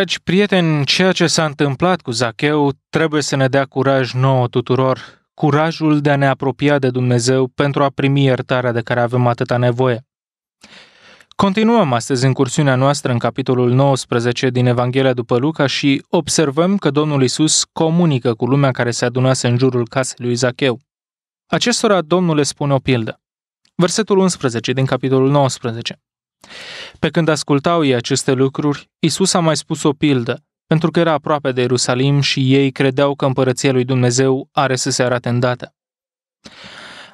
Dragi prieteni, ceea ce s-a întâmplat cu Zacheu trebuie să ne dea curaj nouă tuturor, curajul de a ne apropia de Dumnezeu pentru a primi iertarea de care avem atâta nevoie. Continuăm astăzi incursiunea noastră în capitolul 19 din Evanghelia după Luca și observăm că Domnul Isus comunică cu lumea care se adunase în jurul casei lui Zacheu. Acestora Domnul le spune o pildă. Versetul 11 din capitolul 19. Pe când ascultau ei aceste lucruri, Isus a mai spus o pildă, pentru că era aproape de Ierusalim și ei credeau că împărăția lui Dumnezeu are să se arate îndată.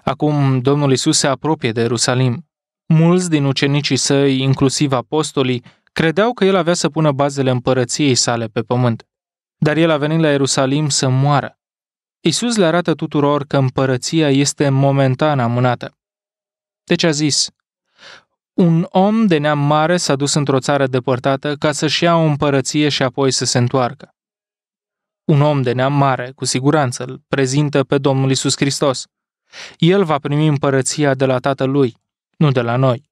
Acum Domnul Isus se apropie de Ierusalim. Mulți din ucenicii săi, inclusiv apostolii, credeau că el avea să pună bazele împărăției sale pe pământ. Dar el a venit la Ierusalim să moară. Isus le arată tuturor că împărăția este momentan amânată. Deci a zis, un om de neam mare s-a dus într-o țară depărtată ca să-și ia o împărăție și apoi să se întoarcă. Un om de neam mare, cu siguranță, îl prezintă pe Domnul Isus Hristos. El va primi împărăția de la tatălui, nu de la noi.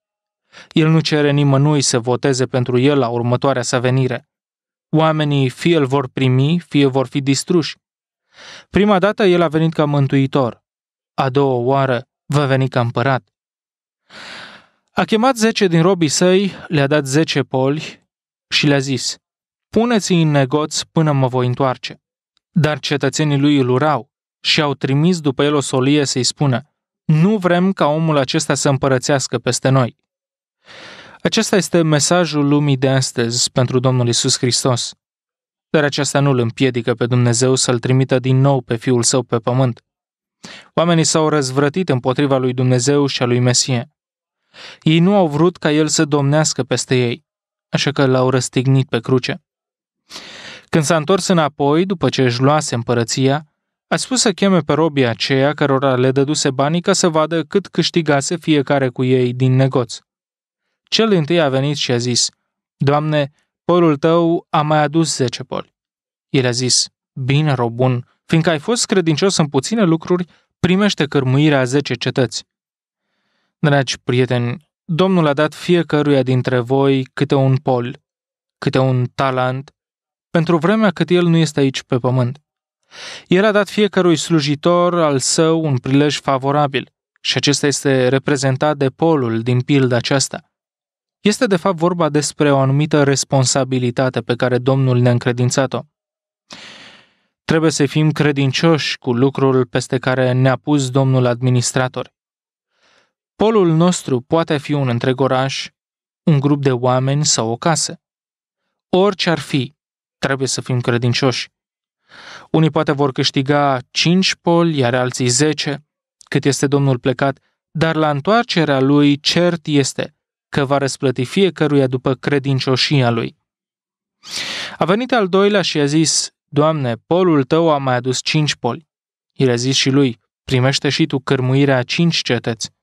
El nu cere nimănui să voteze pentru el la următoarea sa venire. Oamenii fie îl vor primi, fie vor fi distruși. Prima dată el a venit ca mântuitor, a doua oară va veni ca împărat. A chemat zece din robii săi, le-a dat zece poli și le-a zis, puneți-i în negoți până mă voi întoarce. Dar cetățenii lui îl urau și au trimis după el o solie să-i spună, nu vrem ca omul acesta să împărățească peste noi. Acesta este mesajul lumii de astăzi pentru Domnul Isus Hristos. Dar aceasta nu îl împiedică pe Dumnezeu să-l trimită din nou pe Fiul Său pe pământ. Oamenii s-au răzvrătit împotriva lui Dumnezeu și a lui Mesie. Ei nu au vrut ca el să domnească peste ei, așa că l-au răstignit pe cruce. Când s-a întors înapoi, după ce își luase împărăția, a spus să cheme pe robii aceia cărora le dăduse banii ca să vadă cât câștigase fiecare cu ei din negoț. Cel întâi a venit și a zis, Doamne, polul tău a mai adus zece poli. El a zis, Bine, robun, fiindcă ai fost credincios în puține lucruri, primește cărmuirea a zece cetăți. Dragi prieteni, Domnul a dat fiecăruia dintre voi câte un pol, câte un talent, pentru vremea cât el nu este aici pe pământ. El a dat fiecărui slujitor al său un prilej favorabil și acesta este reprezentat de polul din pildă aceasta. Este de fapt vorba despre o anumită responsabilitate pe care Domnul ne-a încredințat-o. Trebuie să fim credincioși cu lucrul peste care ne-a pus Domnul administrator. Polul nostru poate fi un întreg oraș, un grup de oameni sau o casă. Orice ar fi, trebuie să fim credincioși. Unii poate vor câștiga 5 poli, iar alții 10, cât este Domnul plecat, dar la întoarcerea lui cert este că va răsplăti fiecăruia după credincioșia lui. A venit al doilea și a zis, Doamne, polul tău a mai adus cinci poli. El a zis și lui, primește și tu cărmuirea a cinci cetăți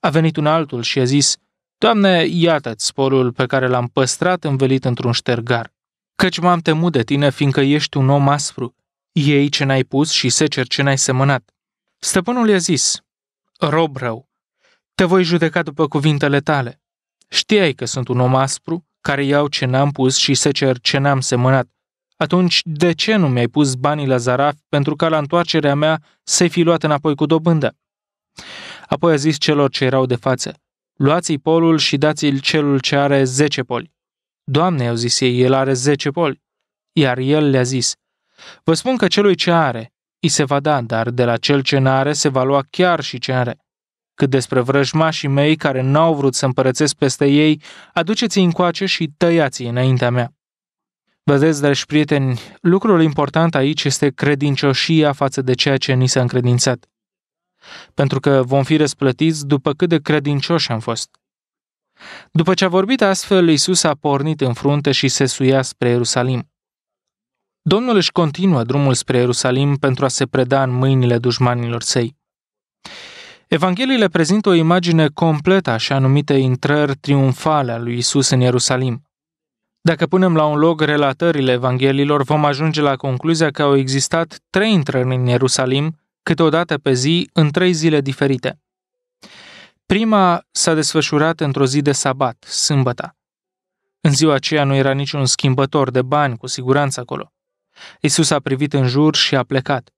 a venit un altul și a zis, Doamne, iată-ți sporul pe care l-am păstrat învelit într-un ștergar, căci m-am temut de tine, fiindcă ești un om aspru, ei ce n-ai pus și secer ce n-ai semănat. Stăpânul i-a zis, rob rău, te voi judeca după cuvintele tale. Știai că sunt un om aspru, care iau ce n-am pus și secer ce n-am semănat. Atunci, de ce nu mi-ai pus banii la zaraf pentru ca la întoarcerea mea să-i fi luat înapoi cu dobândă? Apoi a zis celor ce erau de față, luați-i polul și dați-l celul ce are zece poli. Doamne, au zis ei, el are zece poli. Iar el le-a zis, vă spun că celui ce are, îi se va da, dar de la cel ce n-are se va lua chiar și ce are. Cât despre vrăjmașii mei care n-au vrut să împărățesc peste ei, aduceți-i încoace și tăiați-i înaintea mea. Vedeți, dragi prieteni, lucrul important aici este credincioșia față de ceea ce ni s-a încredințat pentru că vom fi răsplătiți după cât de credincioși am fost. După ce a vorbit astfel, Iisus a pornit în frunte și se suia spre Ierusalim. Domnul își continuă drumul spre Ierusalim pentru a se preda în mâinile dușmanilor săi. Evangheliile prezintă o imagine completă așa numite intrări triumfale a lui Isus în Ierusalim. Dacă punem la un loc relatările Evanghelilor, vom ajunge la concluzia că au existat trei intrări în Ierusalim câteodată pe zi, în trei zile diferite. Prima s-a desfășurat într-o zi de sabat, sâmbăta. În ziua aceea nu era niciun schimbător de bani, cu siguranță acolo. Isus a privit în jur și a plecat.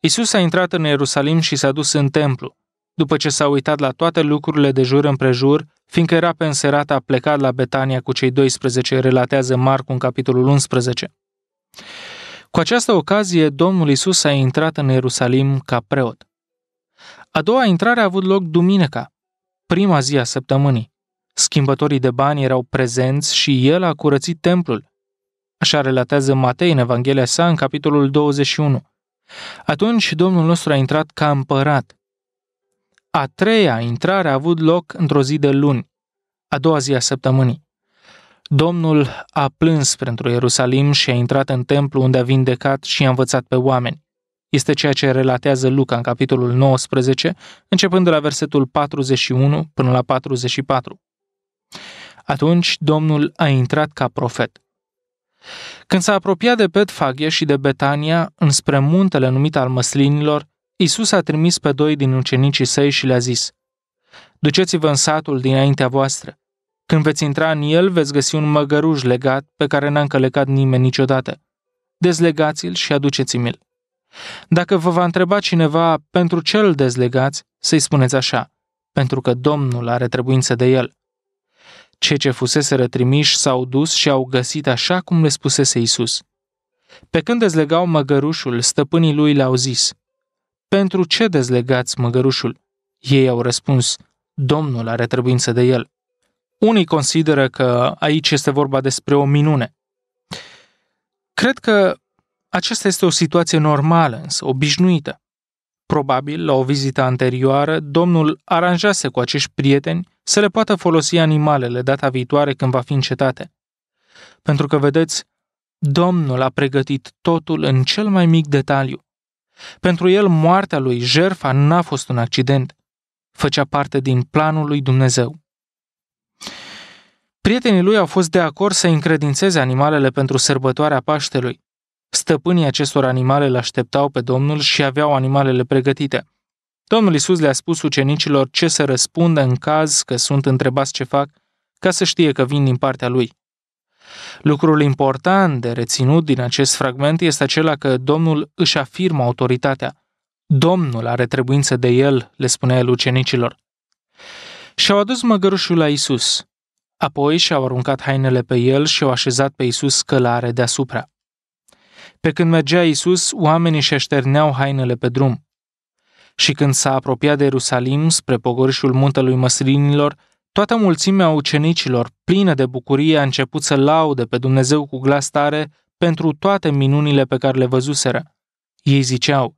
Isus a intrat în Ierusalim și s-a dus în templu. După ce s-a uitat la toate lucrurile de jur împrejur, fiindcă era înserat a plecat la Betania cu cei 12, relatează Marcu în capitolul 11. Cu această ocazie, Domnul Isus a intrat în Ierusalim ca preot. A doua intrare a avut loc duminica, prima zi a săptămânii. Schimbătorii de bani erau prezenți și el a curățit templul. Așa relatează Matei în Evanghelia sa în capitolul 21. Atunci Domnul nostru a intrat ca împărat. A treia intrare a avut loc într-o zi de luni, a doua zi a săptămânii. Domnul a plâns pentru Ierusalim și a intrat în templu unde a vindecat și a învățat pe oameni. Este ceea ce relatează Luca în capitolul 19, începând de la versetul 41 până la 44. Atunci Domnul a intrat ca profet. Când s-a apropiat de Betfaghe și de Betania, înspre muntele numit al măslinilor, Isus a trimis pe doi din ucenicii săi și le-a zis, Duceți-vă în satul dinaintea voastră când veți intra în el, veți găsi un măgăruș legat pe care n-a încălecat nimeni niciodată. Dezlegați-l și aduceți-mi-l. Dacă vă va întreba cineva pentru ce îl dezlegați, să-i spuneți așa, pentru că Domnul are trebuință de el. Cei ce fusese rătrimiși s-au dus și au găsit așa cum le spusese Isus. Pe când dezlegau măgărușul, stăpânii lui le-au zis, Pentru ce dezlegați măgărușul? Ei au răspuns, Domnul are trebuință de el. Unii consideră că aici este vorba despre o minune. Cred că aceasta este o situație normală, însă obișnuită. Probabil, la o vizită anterioară, domnul aranjase cu acești prieteni să le poată folosi animalele data viitoare când va fi în cetate. Pentru că, vedeți, Domnul a pregătit totul în cel mai mic detaliu. Pentru el, moartea lui Jerfa n-a fost un accident. Făcea parte din planul lui Dumnezeu. Prietenii lui au fost de acord să încredințeze animalele pentru sărbătoarea Paștelui. Stăpânii acestor animale îl așteptau pe Domnul și aveau animalele pregătite. Domnul Isus le-a spus ucenicilor ce să răspundă în caz că sunt întrebați ce fac, ca să știe că vin din partea lui. Lucrul important de reținut din acest fragment este acela că Domnul își afirmă autoritatea. Domnul are trebuință de el, le spunea el ucenicilor. Și-au adus măgărușul la Isus. Apoi și-au aruncat hainele pe el și au așezat pe Isus călare deasupra. Pe când mergea Isus, oamenii și șterneau hainele pe drum. Și când s-a apropiat de Ierusalim, spre pogorișul muntelui măslinilor, toată mulțimea ucenicilor, plină de bucurie, a început să laude pe Dumnezeu cu glas tare pentru toate minunile pe care le văzuseră. Ei ziceau,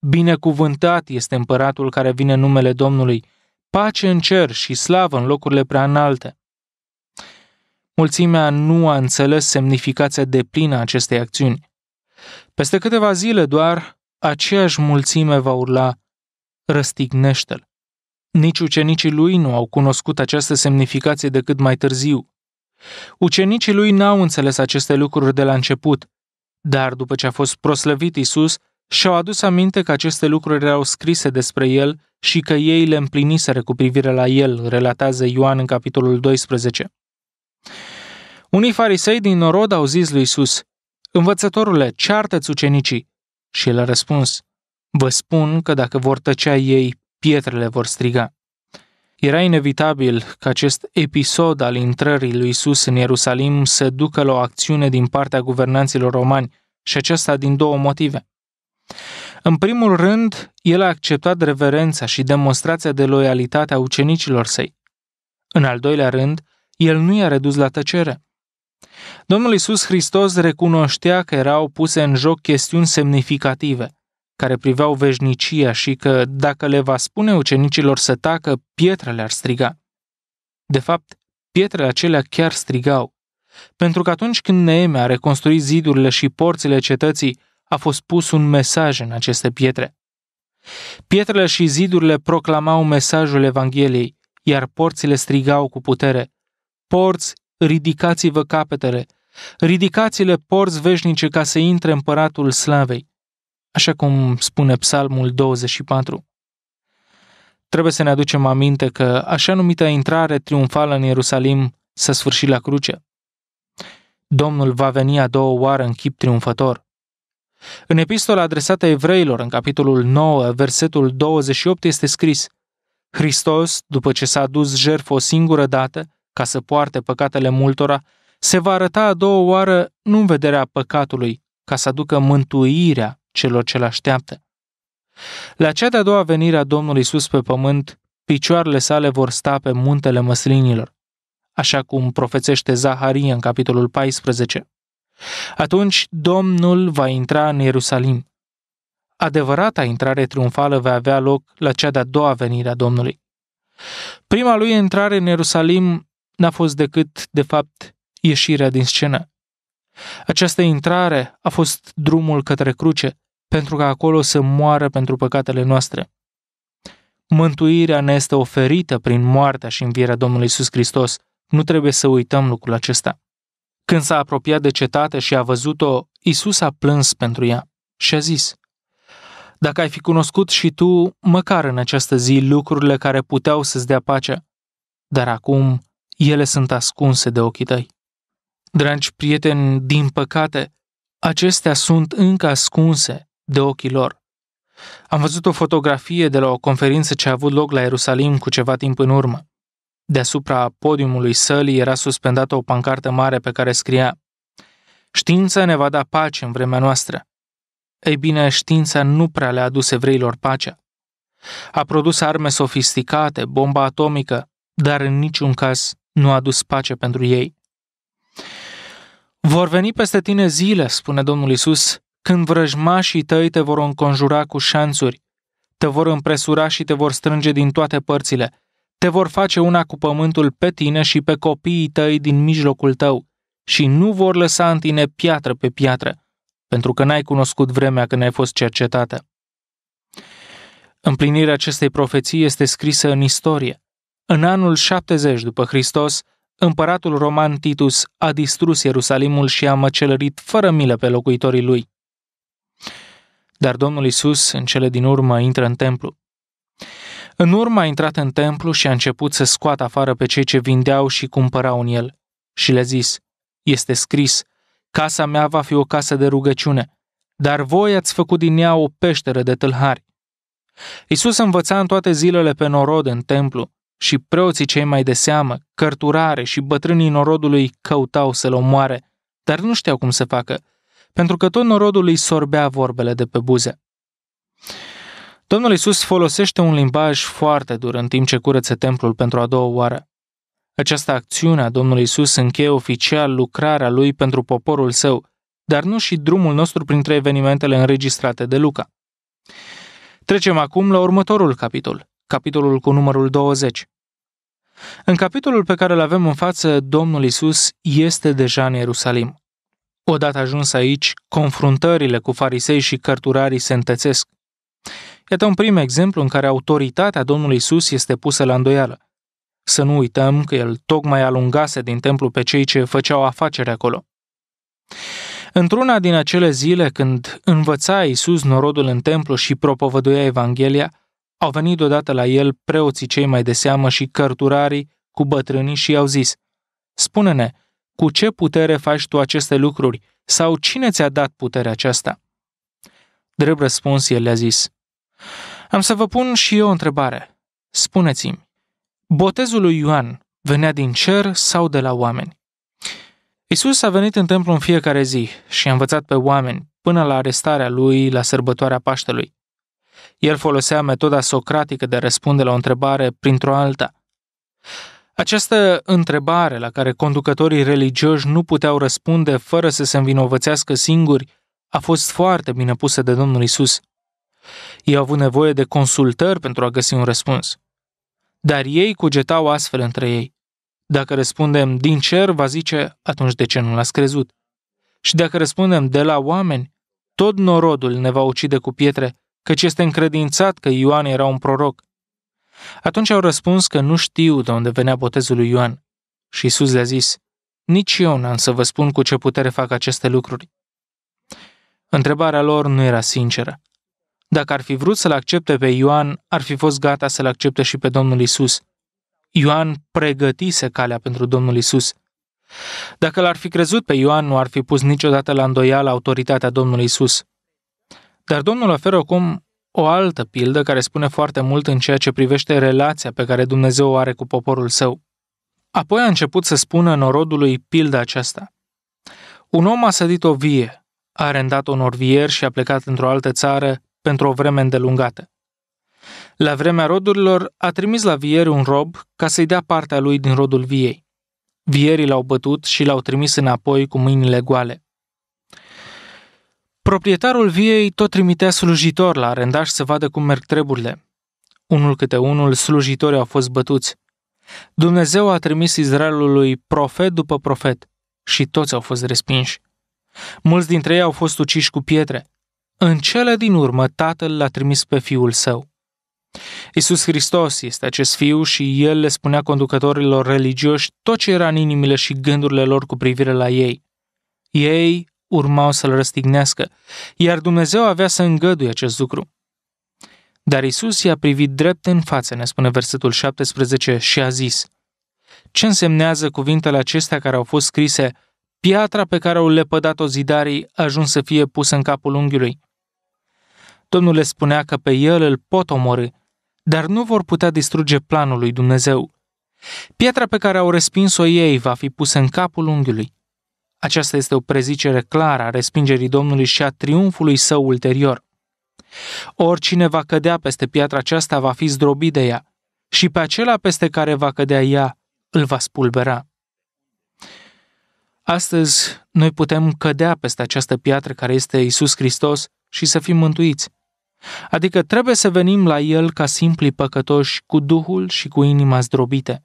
Binecuvântat este împăratul care vine în numele Domnului, pace în cer și slavă în locurile prea înalte mulțimea nu a înțeles semnificația deplină a acestei acțiuni. Peste câteva zile doar, aceeași mulțime va urla, răstignește-l. Nici ucenicii lui nu au cunoscut această semnificație decât mai târziu. Ucenicii lui n-au înțeles aceste lucruri de la început, dar după ce a fost proslăvit Isus, și-au adus aminte că aceste lucruri erau scrise despre el și că ei le împliniseră cu privire la el, relatează Ioan în capitolul 12. Unii farisei din norod au zis lui Isus, Învățătorule, ceartă-ți ucenicii. Și el a răspuns, Vă spun că dacă vor tăcea ei, pietrele vor striga. Era inevitabil că acest episod al intrării lui Isus în Ierusalim să ducă la o acțiune din partea guvernanților romani, și acesta din două motive. În primul rând, el a acceptat reverența și demonstrația de loialitate a ucenicilor săi. În al doilea rând, el nu i-a redus la tăcere. Domnul Isus Hristos recunoștea că erau puse în joc chestiuni semnificative, care priveau veșnicia și că, dacă le va spune ucenicilor să tacă, pietrele ar striga. De fapt, pietrele acelea chiar strigau, pentru că atunci când Neeme a reconstruit zidurile și porțile cetății, a fost pus un mesaj în aceste pietre. Pietrele și zidurile proclamau mesajul Evangheliei, iar porțile strigau cu putere, porți, ridicați-vă capetele, ridicați-le porți veșnice ca să intre împăratul slavei, așa cum spune Psalmul 24. Trebuie să ne aducem aminte că așa numită intrare triumfală în Ierusalim s-a sfârșit la cruce. Domnul va veni a doua oară în chip triumfător. În epistola adresată evreilor, în capitolul 9, versetul 28, este scris Hristos, după ce s-a dus jertfă o singură dată, ca să poarte păcatele multora, se va arăta a doua oară nu în vederea păcatului, ca să aducă mântuirea celor ce-l așteaptă. La cea de-a doua venire a Domnului Isus pe pământ, picioarele sale vor sta pe muntele măslinilor, așa cum profețește Zaharia în capitolul 14. Atunci Domnul va intra în Ierusalim. Adevărata intrare triumfală va avea loc la cea de-a doua venire a Domnului. Prima lui intrare în Ierusalim n-a fost decât, de fapt, ieșirea din scenă. Această intrare a fost drumul către cruce, pentru că acolo să moară pentru păcatele noastre. Mântuirea ne este oferită prin moartea și învierea Domnului Isus Hristos. Nu trebuie să uităm lucrul acesta. Când s-a apropiat de cetate și a văzut-o, Isus a plâns pentru ea și a zis, Dacă ai fi cunoscut și tu, măcar în această zi, lucrurile care puteau să-ți dea pace, dar acum ele sunt ascunse de ochii tăi. Dragi prieteni, din păcate, acestea sunt încă ascunse de ochii lor. Am văzut o fotografie de la o conferință ce a avut loc la Ierusalim cu ceva timp în urmă. Deasupra podiumului sălii era suspendată o pancartă mare pe care scria Știința ne va da pace în vremea noastră. Ei bine, știința nu prea le-a adus evreilor pacea. A produs arme sofisticate, bomba atomică, dar în niciun caz nu a dus pace pentru ei. Vor veni peste tine zile, spune Domnul Isus, când vrăjmașii tăi te vor înconjura cu șanțuri, te vor împresura și te vor strânge din toate părțile, te vor face una cu pământul pe tine și pe copiii tăi din mijlocul tău și nu vor lăsa în tine piatră pe piatră, pentru că n-ai cunoscut vremea când ai fost cercetată. Împlinirea acestei profeții este scrisă în istorie. În anul 70 după Hristos, împăratul roman Titus a distrus Ierusalimul și a măcelărit fără milă pe locuitorii lui. Dar Domnul Isus, în cele din urmă, intră în templu. În urmă a intrat în templu și a început să scoată afară pe cei ce vindeau și cumpărau în el. Și le-a zis, este scris, casa mea va fi o casă de rugăciune, dar voi ați făcut din ea o peșteră de tâlhari. Isus învăța în toate zilele pe norod în templu și preoții cei mai de seamă, cărturare și bătrânii norodului căutau să-l omoare, dar nu știau cum să facă, pentru că tot norodul îi sorbea vorbele de pe buze. Domnul Isus folosește un limbaj foarte dur în timp ce curăță templul pentru a doua oară. Această acțiune a Domnului Isus încheie oficial lucrarea lui pentru poporul său, dar nu și drumul nostru printre evenimentele înregistrate de Luca. Trecem acum la următorul capitol, capitolul cu numărul 20. În capitolul pe care îl avem în față, Domnul Isus este deja în Ierusalim. Odată ajuns aici, confruntările cu farisei și cărturarii se întățesc. Iată un prim exemplu în care autoritatea Domnului Isus este pusă la îndoială. Să nu uităm că el tocmai alungase din templu pe cei ce făceau afacere acolo. Într-una din acele zile când învăța Isus norodul în templu și propovăduia Evanghelia, au venit odată la el preoții cei mai de seamă și cărturarii cu bătrânii și i-au zis, Spune-ne, cu ce putere faci tu aceste lucruri sau cine ți-a dat puterea aceasta? Drept răspuns, el le-a zis, Am să vă pun și eu o întrebare. Spuneți-mi, botezul lui Ioan venea din cer sau de la oameni? Isus a venit în templu în fiecare zi și a învățat pe oameni până la arestarea lui la sărbătoarea Paștelui. El folosea metoda socratică de a răspunde la o întrebare printr-o alta. Această întrebare la care conducătorii religioși nu puteau răspunde fără să se învinovățească singuri a fost foarte bine pusă de Domnul Isus. Ei au avut nevoie de consultări pentru a găsi un răspuns. Dar ei cugetau astfel între ei. Dacă răspundem din cer, va zice, atunci de ce nu l-ați crezut? Și dacă răspundem de la oameni, tot norodul ne va ucide cu pietre, căci este încredințat că Ioan era un proroc. Atunci au răspuns că nu știu de unde venea botezul lui Ioan. Și Isus le-a zis, nici eu n-am să vă spun cu ce putere fac aceste lucruri. Întrebarea lor nu era sinceră. Dacă ar fi vrut să-l accepte pe Ioan, ar fi fost gata să-l accepte și pe Domnul Isus. Ioan pregătise calea pentru Domnul Isus. Dacă l-ar fi crezut pe Ioan, nu ar fi pus niciodată la îndoială autoritatea Domnului Isus. Dar Domnul oferă acum o altă pildă care spune foarte mult în ceea ce privește relația pe care Dumnezeu o are cu poporul său. Apoi a început să spună norodului pilda aceasta. Un om a sădit o vie, a arendat un orvier și a plecat într-o altă țară pentru o vreme îndelungată. La vremea rodurilor a trimis la vieri un rob ca să-i dea partea lui din rodul viei. Vierii l-au bătut și l-au trimis înapoi cu mâinile goale. Proprietarul viei tot trimitea slujitor la arendaș să vadă cum merg treburile. Unul câte unul, slujitorii au fost bătuți. Dumnezeu a trimis Israelului profet după profet și toți au fost respinși. Mulți dintre ei au fost uciși cu pietre. În cele din urmă, tatăl l-a trimis pe fiul său. Isus Hristos este acest fiu și el le spunea conducătorilor religioși tot ce era în inimile și gândurile lor cu privire la ei. Ei urmau să-l răstignească, iar Dumnezeu avea să îngăduie acest lucru. Dar Isus i-a privit drept în față, ne spune versetul 17, și a zis, Ce însemnează cuvintele acestea care au fost scrise, piatra pe care au lepădat-o zidarii a ajuns să fie pusă în capul unghiului? Domnul le spunea că pe el îl pot omorâ, dar nu vor putea distruge planul lui Dumnezeu. Piatra pe care au respins-o ei va fi pusă în capul unghiului. Aceasta este o prezicere clară a respingerii Domnului și a triumfului său ulterior. Oricine va cădea peste piatra aceasta va fi zdrobit de ea și pe acela peste care va cădea ea îl va spulbera. Astăzi, noi putem cădea peste această piatră care este Isus Hristos și să fim mântuiți. Adică trebuie să venim la El ca simpli păcătoși cu Duhul și cu inima zdrobite.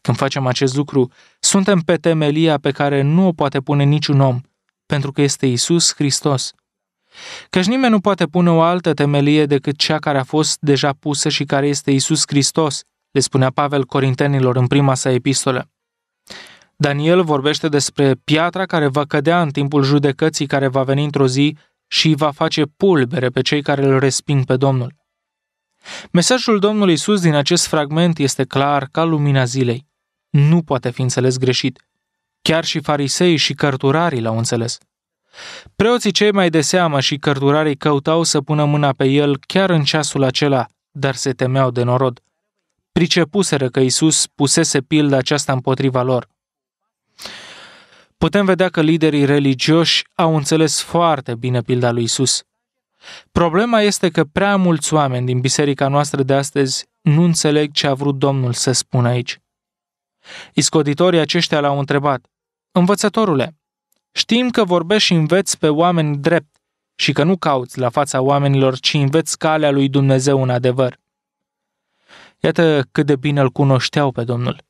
Când facem acest lucru, suntem pe temelia pe care nu o poate pune niciun om, pentru că este Isus Hristos. Căci nimeni nu poate pune o altă temelie decât cea care a fost deja pusă și care este Isus Hristos, le spunea Pavel Corintenilor în prima sa epistolă. Daniel vorbește despre piatra care va cădea în timpul judecății care va veni într-o zi și va face pulbere pe cei care îl resping pe Domnul. Mesajul Domnului Isus din acest fragment este clar ca lumina zilei. Nu poate fi înțeles greșit. Chiar și farisei și cărturarii l-au înțeles. Preoții cei mai de seamă și cărturarii căutau să pună mâna pe el chiar în ceasul acela, dar se temeau de norod. Pricepuseră că Isus pusese pilda aceasta împotriva lor. Putem vedea că liderii religioși au înțeles foarte bine pilda lui Isus. Problema este că prea mulți oameni din biserica noastră de astăzi nu înțeleg ce a vrut Domnul să spună aici. Iscoditorii aceștia l-au întrebat, Învățătorule, știm că vorbești și înveți pe oameni drept și că nu cauți la fața oamenilor, ci înveți calea lui Dumnezeu în adevăr. Iată cât de bine îl cunoșteau pe Domnul.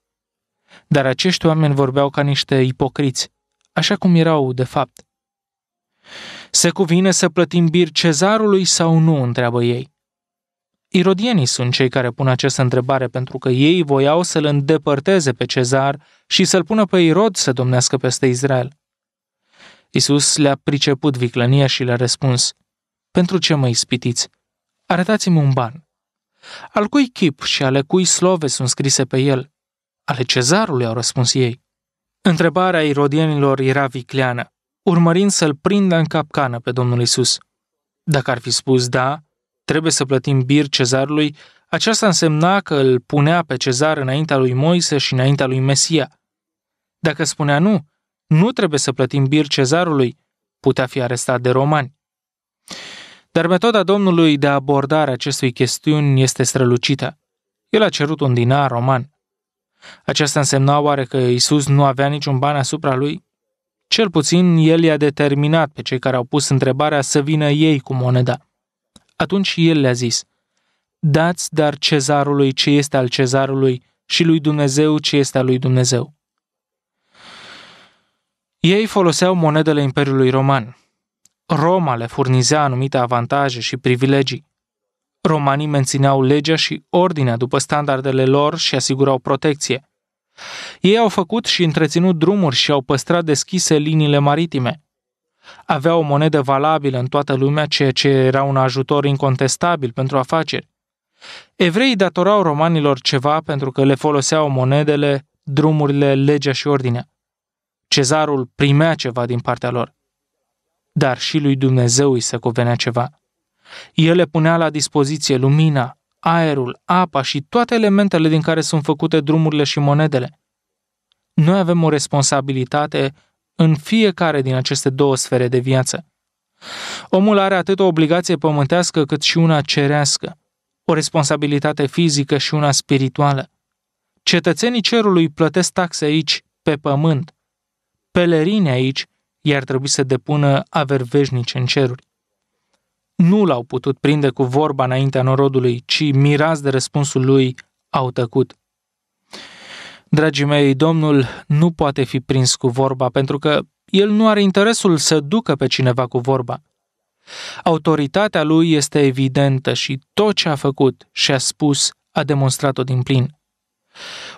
Dar acești oameni vorbeau ca niște ipocriți, așa cum erau de fapt. Se cuvine să plătim bir cezarului sau nu, întreabă ei. Irodienii sunt cei care pun această întrebare pentru că ei voiau să-l îndepărteze pe cezar și să-l pună pe Irod să domnească peste Israel. Isus le-a priceput viclănia și le-a răspuns, Pentru ce mă ispitiți? Arătați-mi un ban. Al cui chip și ale cui slove sunt scrise pe el? Ale cezarului, au răspuns ei. Întrebarea irodienilor era vicleană urmărind să-l prindă în capcană pe Domnul Isus. Dacă ar fi spus da, trebuie să plătim bir cezarului, aceasta însemna că îl punea pe cezar înaintea lui Moise și înaintea lui Mesia. Dacă spunea nu, nu trebuie să plătim bir cezarului, putea fi arestat de romani. Dar metoda Domnului de abordare a acestui chestiuni este strălucită. El a cerut un dinar roman. Aceasta însemna oare că Isus nu avea niciun ban asupra lui? Cel puțin el i-a determinat pe cei care au pus întrebarea să vină ei cu moneda. Atunci el le-a zis, Dați dar cezarului ce este al cezarului și lui Dumnezeu ce este al lui Dumnezeu. Ei foloseau monedele Imperiului Roman. Roma le furnizea anumite avantaje și privilegii. Romanii mențineau legea și ordinea după standardele lor și asigurau protecție – ei au făcut și întreținut drumuri și au păstrat deschise liniile maritime. Aveau o monedă valabilă în toată lumea, ceea ce era un ajutor incontestabil pentru afaceri. Evreii datorau romanilor ceva pentru că le foloseau monedele, drumurile, legea și ordinea. Cezarul primea ceva din partea lor. Dar și lui Dumnezeu îi se cuvenea ceva. El le punea la dispoziție lumina, aerul, apa și toate elementele din care sunt făcute drumurile și monedele. Noi avem o responsabilitate în fiecare din aceste două sfere de viață. Omul are atât o obligație pământească cât și una cerească, o responsabilitate fizică și una spirituală. Cetățenii cerului plătesc taxe aici, pe pământ. Pelerini aici, iar trebui să depună averveșnici în ceruri nu l-au putut prinde cu vorba înaintea norodului, ci mirați de răspunsul lui, au tăcut. Dragii mei, Domnul nu poate fi prins cu vorba, pentru că el nu are interesul să ducă pe cineva cu vorba. Autoritatea lui este evidentă și tot ce a făcut și a spus a demonstrat-o din plin.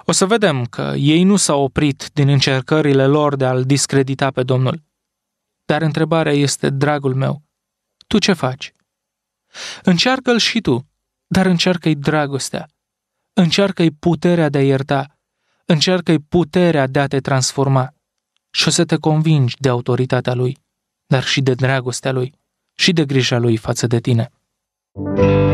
O să vedem că ei nu s-au oprit din încercările lor de a-l discredita pe Domnul. Dar întrebarea este, dragul meu, tu ce faci? Încearcă-l și tu, dar încearcă-i dragostea. Încearcă-i puterea de a ierta. Încearcă-i puterea de a te transforma. Și o să te convingi de autoritatea lui, dar și de dragostea lui și de grija lui față de tine. thank you